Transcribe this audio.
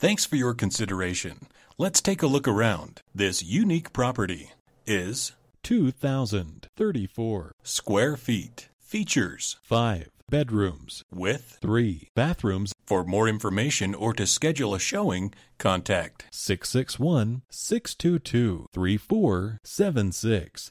Thanks for your consideration. Let's take a look around. This unique property is 2,034 square feet. Features 5 bedrooms with 3 bathrooms. For more information or to schedule a showing, contact 661 622 3476